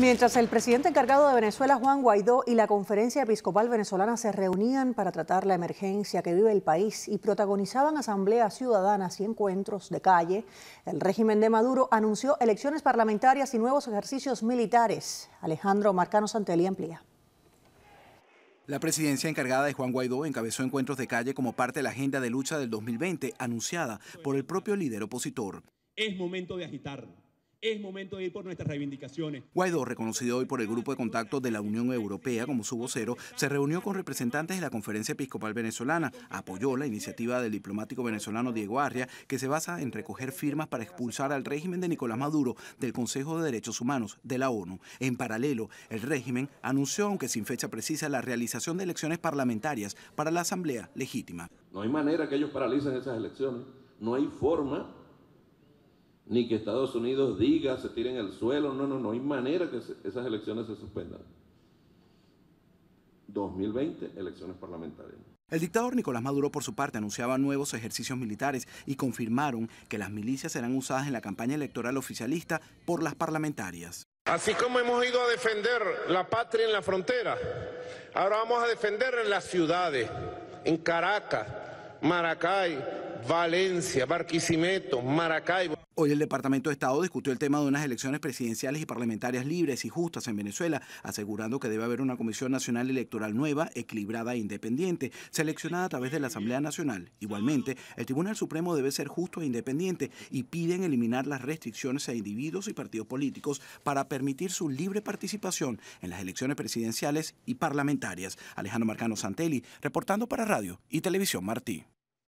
Mientras el presidente encargado de Venezuela, Juan Guaidó, y la Conferencia Episcopal Venezolana se reunían para tratar la emergencia que vive el país y protagonizaban asambleas ciudadanas y encuentros de calle, el régimen de Maduro anunció elecciones parlamentarias y nuevos ejercicios militares. Alejandro Marcano Santelli amplía. La presidencia encargada de Juan Guaidó encabezó encuentros de calle como parte de la agenda de lucha del 2020 anunciada por el propio líder opositor. Es momento de agitar es momento de ir por nuestras reivindicaciones. Guaidó, reconocido hoy por el grupo de contacto de la Unión Europea como su vocero, se reunió con representantes de la Conferencia Episcopal Venezolana, apoyó la iniciativa del diplomático venezolano Diego Arria, que se basa en recoger firmas para expulsar al régimen de Nicolás Maduro del Consejo de Derechos Humanos de la ONU. En paralelo, el régimen anunció, aunque sin fecha precisa, la realización de elecciones parlamentarias para la Asamblea Legítima. No hay manera que ellos paralicen esas elecciones, no hay forma ni que Estados Unidos diga, se tiren al suelo, no, no, no hay manera que esas elecciones se suspendan. 2020, elecciones parlamentarias. El dictador Nicolás Maduro, por su parte, anunciaba nuevos ejercicios militares y confirmaron que las milicias serán usadas en la campaña electoral oficialista por las parlamentarias. Así como hemos ido a defender la patria en la frontera, ahora vamos a defender en las ciudades, en Caracas, Maracay, Valencia, Barquisimeto, Maracaibo. Hoy el Departamento de Estado discutió el tema de unas elecciones presidenciales y parlamentarias libres y justas en Venezuela, asegurando que debe haber una Comisión Nacional Electoral nueva, equilibrada e independiente, seleccionada a través de la Asamblea Nacional. Igualmente, el Tribunal Supremo debe ser justo e independiente y piden eliminar las restricciones a individuos y partidos políticos para permitir su libre participación en las elecciones presidenciales y parlamentarias. Alejandro Marcano Santelli, reportando para Radio y Televisión Martí.